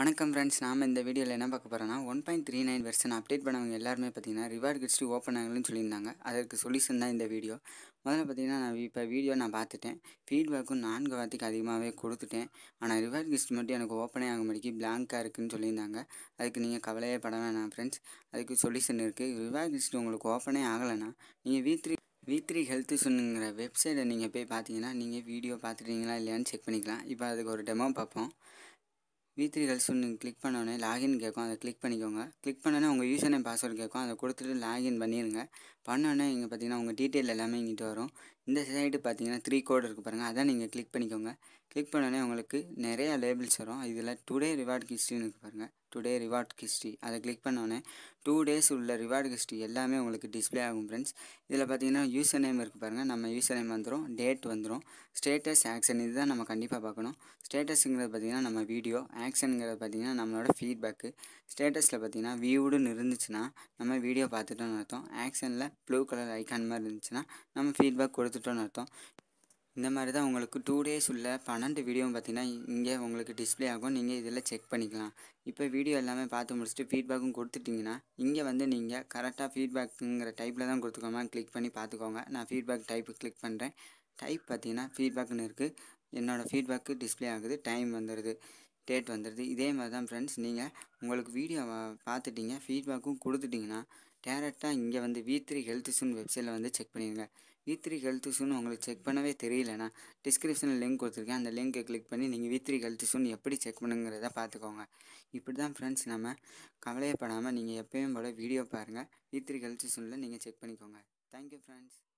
வணக்கம் ஃப்ரெண்ட்ஸ் நாம் இந்த வீடியோவில் என்ன பார்க்க போகிறோம்னா one point three nine version update பண்ணவங்க எல்லாருமே பார்த்தீங்கன்னா ரிவார்ட் கிட்ஸ்டி ஓப்பன் ஆகலன்னு சொல்லியிருந்தாங்க அதற்கு சொல்யூஷன் தான் இந்த வீடியோ முதல்ல பார்த்தீங்கன்னா நான் இப்போ வீடியோ நான் பார்த்துட்டேன் ஃபீட்பேக்கும் நான்கு வார்த்தைக்கு அதிகமாகவே கொடுத்துட்டேன் ஆனால் ரிவார்ட் கிஸ்ட் மட்டும் எனக்கு ஓப்பனே ஆக மாட்டேங்கி பிளாங்காக இருக்குதுன்னு சொல்லியிருந்தாங்க அதுக்கு நீங்கள் கவலையே பட வேணாம் ஃப்ரெண்ட்ஸ் அதுக்கு சொல்யூஷன் இருக்குது ரிவார்ட் கிஸ்ட் உங்களுக்கு ஓப்பனே ஆகலைன்னா நீங்கள் V three V three health சொன்னுங்கிற வெப்சைட்டை நீங்கள் போய் பார்த்தீங்கன்னா நீங்கள் வீடியோ பார்த்துட்டீங்களா இல்லையான்னு செக் பண்ணிக்கலாம் இப்போ அதுக்கு ஒரு டெமோ பார்ப்போம் வி த்ரீ ஒன்று நீங்கள் கிளிக் பண்ணோடனே லாகின் கேட்கும் அதை கிளிக் பண்ணிக்கோங்க கிளிக் பண்ணோன்னே உங்கள் யூசர் நேம் பாஸ்வேர்டு கேட்கும் அதை கொடுத்துட்டு லாகின் பண்ணிடுங்க பண்ணோன்னே இங்கே பார்த்தீங்கன்னா உங்கள் டீட்டெயில் எல்லாமே இங்கிட்டு வரும் இந்த சைடு பார்த்தீங்கன்னா த்ரீ கோடு இருக்குது பாருங்கள் அதான் நீங்கள் கிளிக் பண்ணிக்கோங்க கிளிக் பண்ணோடனே உங்களுக்கு நிறைய லேபிள்ஸ் வரும் இதில் டுடே ரிவார்ட் ஹிஸ்ட்ரின்னு பாருங்கள் டுடே ரிவார்ட் ஹிஸ்ட்ரி அதை கிளிக் பண்ணோடனே டூ டேஸ் உள்ள ரிவார்ட் ஹிஸ்ட்ரி எல்லாமே உங்களுக்கு டிஸ்பிளே ஆகும் ஃப்ரெண்ட்ஸ் இதில் பார்த்தீங்கன்னா யூசர் நேம் இருக்குது பாருங்கள் நம்ம யூசர் நேம் வந்துடும் டேட் வந்துடும் ஸ்டேட்டஸ் ஆக்ஷன் இதுதான் நம்ம கண்டிப்பாக பார்க்கணும் ஸ்டேட்டஸுங்கிறது பார்த்திங்கன்னா நம்ம வீடியோ ஆக்ஷனுங்கிறது பார்த்திங்கன்னா நம்மளோட ஃபீட்பேக்கு ஸ்டேட்டஸில் பார்த்திங்கன்னா வியூடுன்னு இருந்துச்சுன்னா நம்ம வீடியோ பார்த்துட்டோன்னு அர்த்தம் ஆக்ஷனில் ப்ளூ கலர் ஐக்கான் மாதிரி இருந்துச்சுன்னா நம்ம ஃபீட்பேக் கொடுத்துட்டோன்னு அர்த்தம் இந்த மாதிரி தான் உங்களுக்கு டூ டேஸ் உள்ள பன்னெண்டு வீடியோவும் பார்த்தீங்கன்னா இங்கே உங்களுக்கு டிஸ்பிளே ஆகும் நீங்கள் இதில் செக் பண்ணிக்கலாம் இப்போ வீடியோ எல்லாமே பார்த்து முடிச்சுட்டு ஃபீட்பேக்கும் கொடுத்துட்டிங்கன்னா இங்கே வந்து நீங்கள் கரெக்டாக ஃபீட்பேக்குங்கிற டைப்பில் தான் கொடுத்துக்கோமா கிளிக் பண்ணி பார்த்துக்கோங்க நான் ஃபீட்பேக் டைப்பு கிளிக் பண்ணுறேன் டைப் பார்த்தீங்கன்னா ஃபீட்பேக்குன்னு இருக்குது என்னோடய ஃபீட்பேக்கு டிஸ்பிளே ஆகுது டைம் வந்துடுது டேட் வந்துடுது இதே மாதிரி தான் ஃப்ரெண்ட்ஸ் நீங்கள் உங்களுக்கு வீடியோ பார்த்துட்டிங்க ஃபீட்பேக்கும் கொடுத்துட்டிங்கன்னா டேரெக்டாக இங்கே வந்து வி த்ரீ ஹெல்த் சுன் வெப்சைட்டில் வந்து செக் பண்ணிடுங்க வித்ரி த்ரீ ஹெல்த் இஷ்யூன்னு உங்களுக்கு செக் பண்ணவே தெரியலனா டிஸ்கிரிப்ஷனில் லிங்க் கொடுத்துருக்கேன் அந்த லிங்கை கிளிக் பண்ணி நீங்கள் வித்ரி த்ரீ ஹெல்த் இஷ்யூன்னு எப்படி செக் பண்ணுங்கிறத பார்த்துக்கோங்க இப்படி தான் ஃப்ரெண்ட்ஸ் நம்ம கவலையப்படாமல் நீங்கள் எப்பயும் போல் வீடியோ பாருங்கள் வித்ரி த்ரீ ஹெல்த் இஷ்யூனில் நீங்கள் செக் பண்ணிக்கோங்க தேங்க்யூ ஃப்ரெண்ட்ஸ்